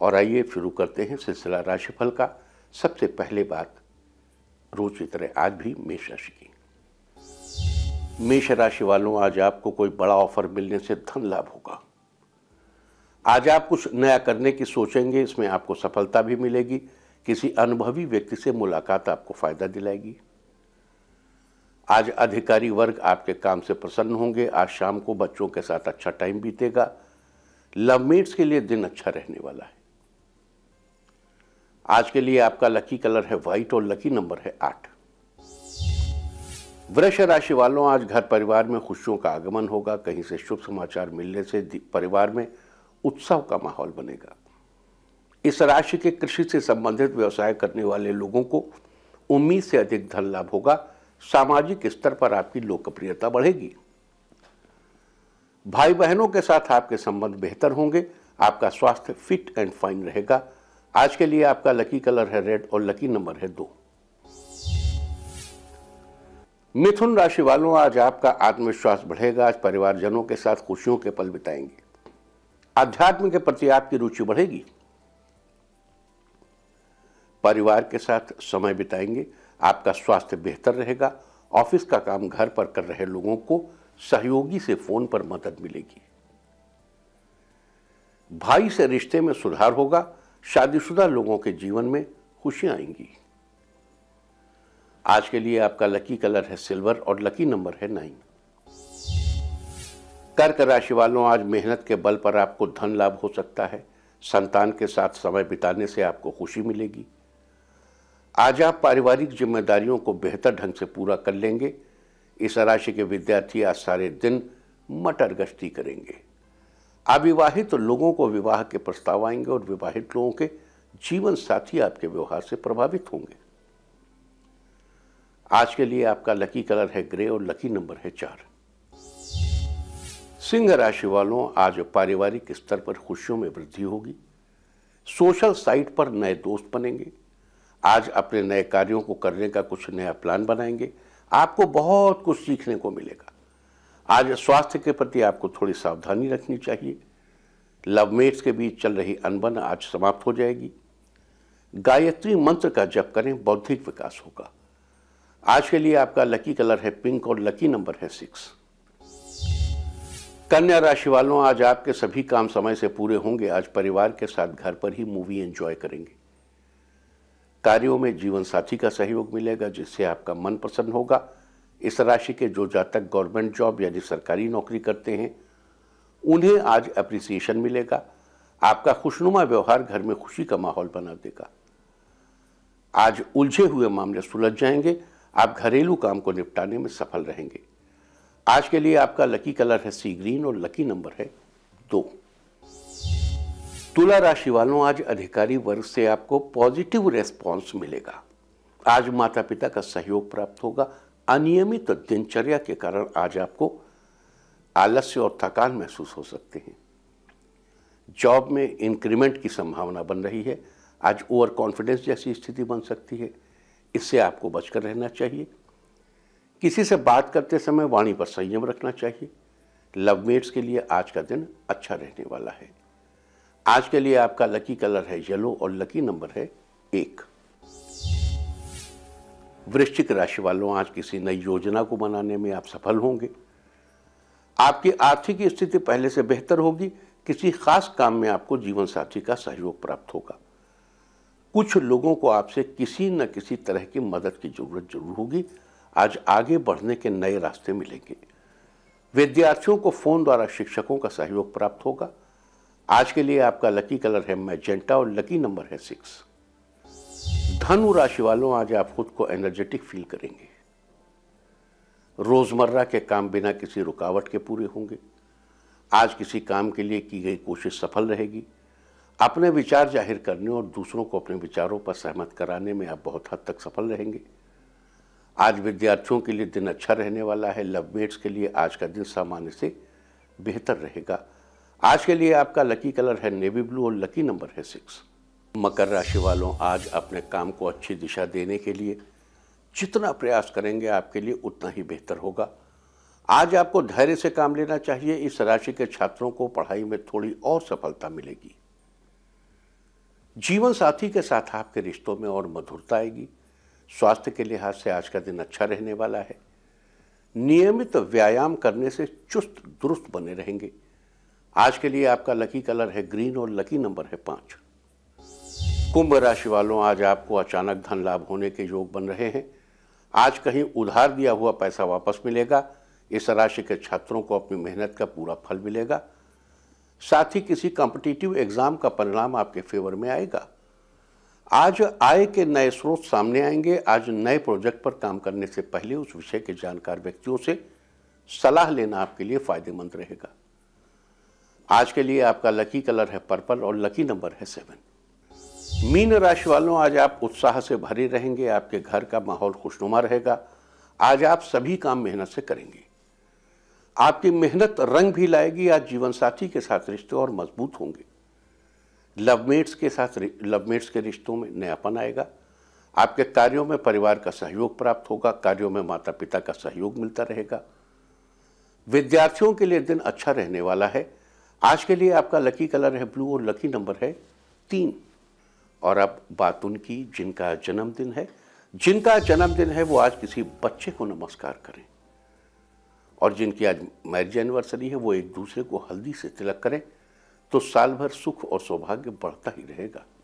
और आइए शुरू करते हैं सिलसिला राशिफल का सबसे पहले बात रोज की तरह आज भी मेष राशि की मेष राशि वालों आज आपको कोई बड़ा ऑफर मिलने से धन लाभ होगा आज आप कुछ नया करने की सोचेंगे इसमें आपको सफलता भी मिलेगी किसी अनुभवी व्यक्ति से मुलाकात आपको फायदा दिलाएगी आज अधिकारी वर्ग आपके काम से प्रसन्न होंगे आज शाम को बच्चों के साथ अच्छा टाइम बीतेगा लव मेट्स के लिए दिन अच्छा रहने वाला है आज के लिए आपका लकी कलर है व्हाइट और लकी नंबर है आठ वृक्ष राशि वालों आज घर परिवार में खुशियों का आगमन होगा कहीं से शुभ समाचार मिलने से परिवार में उत्सव का माहौल बनेगा इस राशि के कृषि से संबंधित व्यवसाय करने वाले लोगों को उम्मीद से अधिक धन लाभ होगा सामाजिक स्तर पर आपकी लोकप्रियता बढ़ेगी भाई बहनों के साथ आपके संबंध बेहतर होंगे आपका स्वास्थ्य फिट एंड फाइन रहेगा आज के लिए आपका लकी कलर है रेड और लकी नंबर है दो मिथुन राशि वालों आज आपका आत्मविश्वास बढ़ेगा आज परिवारजनों के साथ खुशियों के पल बिताएंगे आध्यात्म के प्रति आपकी रुचि बढ़ेगी परिवार के साथ समय बिताएंगे आपका स्वास्थ्य बेहतर रहेगा ऑफिस का काम घर पर कर रहे लोगों को सहयोगी से फोन पर मदद मिलेगी भाई से रिश्ते में सुधार होगा शादीशुदा लोगों के जीवन में खुशियां आएंगी आज के लिए आपका लकी कलर है सिल्वर और लकी नंबर है नाइन कर्क राशि वालों आज मेहनत के बल पर आपको धन लाभ हो सकता है संतान के साथ समय बिताने से आपको खुशी मिलेगी आज आप पारिवारिक जिम्मेदारियों को बेहतर ढंग से पूरा कर लेंगे इस राशि के विद्यार्थी आज सारे दिन मटर गश्ती करेंगे अविवाहित तो लोगों को विवाह के प्रस्ताव आएंगे और विवाहित लोगों के जीवन साथी आपके व्यवहार से प्रभावित होंगे आज के लिए आपका लकी कलर है ग्रे और लकी नंबर है चार सिंह राशि वालों आज पारिवारिक स्तर पर खुशियों में वृद्धि होगी सोशल साइट पर नए दोस्त बनेंगे आज अपने नए कार्यों को करने का कुछ नया प्लान बनाएंगे आपको बहुत कुछ सीखने को मिलेगा आज स्वास्थ्य के प्रति आपको थोड़ी सावधानी रखनी चाहिए मेट्स के बीच चल रही अनबन आज समाप्त हो जाएगी गायत्री मंत्र का जप करें बौद्धिक विकास होगा आज के लिए आपका लकी कलर है पिंक और लकी नंबर है सिक्स कन्या राशि वालों आज आपके सभी काम समय से पूरे होंगे आज परिवार के साथ घर पर ही मूवी एंजॉय करेंगे कार्यों में जीवन साथी का सहयोग मिलेगा जिससे आपका मन प्रसन्न होगा इस राशि के जो जातक गवर्नमेंट जॉब यानी सरकारी नौकरी करते हैं उन्हें आज अप्रिसिएशन मिलेगा आपका खुशनुमा व्यवहार घर में खुशी का माहौल बना देगा आज उलझे हुए मामले सुलझ जाएंगे आप घरेलू काम को निपटाने में सफल रहेंगे आज के लिए आपका लकी कलर है सी ग्रीन और लकी नंबर है दो तुला राशि वालों आज अधिकारी वर्ग से आपको पॉजिटिव रेस्पॉन्स मिलेगा आज माता पिता का सहयोग प्राप्त होगा अनियमित दिनचर्या के कारण आज आपको आलस्य और थकान महसूस हो सकते हैं जॉब में इंक्रीमेंट की संभावना बन रही है आज ओवर कॉन्फिडेंस जैसी स्थिति बन सकती है इससे आपको बचकर रहना चाहिए किसी से बात करते समय वाणी पर संयम रखना चाहिए लवमेट्स के लिए आज का दिन अच्छा रहने वाला है आज के लिए आपका लकी कलर है येलो और लकी नंबर है एक वृश्चिक राशि वालों आज किसी नई योजना को बनाने में आप सफल होंगे आपकी आर्थिक स्थिति पहले से बेहतर होगी किसी खास काम में आपको जीवन साथी का सहयोग प्राप्त होगा कुछ लोगों को आपसे किसी न किसी तरह की मदद की जरूरत जरूर होगी आज आगे बढ़ने के नए रास्ते मिलेंगे विद्यार्थियों को फोन द्वारा शिक्षकों का सहयोग प्राप्त होगा आज के लिए आपका लकी कलर है मैजेंटा और लकी नंबर है सिक्स धनु राशि वालों आज आप खुद को एनर्जेटिक फील करेंगे रोज़मर्रा के काम बिना किसी रुकावट के पूरे होंगे आज किसी काम के लिए की गई कोशिश सफल रहेगी अपने विचार जाहिर करने और दूसरों को अपने विचारों पर सहमत कराने में आप बहुत हद तक सफल रहेंगे आज विद्यार्थियों के लिए दिन अच्छा रहने वाला है लव मेट्स के लिए आज का दिन सामान्य से बेहतर रहेगा आज के लिए आपका लकी कलर है नेवी ब्लू और लकी नंबर है सिक्स मकर राशि वालों आज अपने काम को अच्छी दिशा देने के लिए जितना प्रयास करेंगे आपके लिए उतना ही बेहतर होगा आज आपको धैर्य से काम लेना चाहिए इस राशि के छात्रों को पढ़ाई में थोड़ी और सफलता मिलेगी जीवन साथी के साथ आपके रिश्तों में और मधुरता आएगी स्वास्थ्य के लिहाज से आज का दिन अच्छा रहने वाला है नियमित व्यायाम करने से चुस्त दुरुस्त बने रहेंगे आज के लिए आपका लकी कलर है ग्रीन और लकी नंबर है पाँच कुंभ राशि वालों आज आपको अचानक धन लाभ होने के योग बन रहे हैं आज कहीं उधार दिया हुआ पैसा वापस मिलेगा इस राशि के छात्रों को अपनी मेहनत का पूरा फल मिलेगा साथ ही किसी कॉम्पिटिटिव एग्जाम का परिणाम आपके फेवर में आएगा आज आय के नए स्रोत सामने आएंगे आज नए प्रोजेक्ट पर काम करने से पहले उस विषय के जानकार व्यक्तियों से सलाह लेना आपके लिए फायदेमंद रहेगा आज के लिए आपका लकी कलर है पर्पल और लकी नंबर है सेवन मीन राशि वालों आज आप उत्साह से भरे रहेंगे आपके घर का माहौल खुशनुमा रहेगा आज आप सभी काम मेहनत से करेंगे आपकी मेहनत रंग भी लाएगी आज जीवन साथी के साथ रिश्ते और मजबूत होंगे लवमेट्स के साथ लवमेट्स के रिश्तों में नयापन आएगा आपके कार्यों में परिवार का सहयोग प्राप्त होगा कार्यों में माता पिता का सहयोग मिलता रहेगा विद्यार्थियों के लिए दिन अच्छा रहने वाला है आज के लिए आपका लकी कलर है ब्लू और लकी नंबर है तीन और अब बात उनकी जिनका जन्मदिन है जिनका जन्मदिन है वो आज किसी बच्चे को नमस्कार करें और जिनकी आज मैरिज एनिवर्सरी है वो एक दूसरे को हल्दी से तिलक करें तो साल भर सुख और सौभाग्य बढ़ता ही रहेगा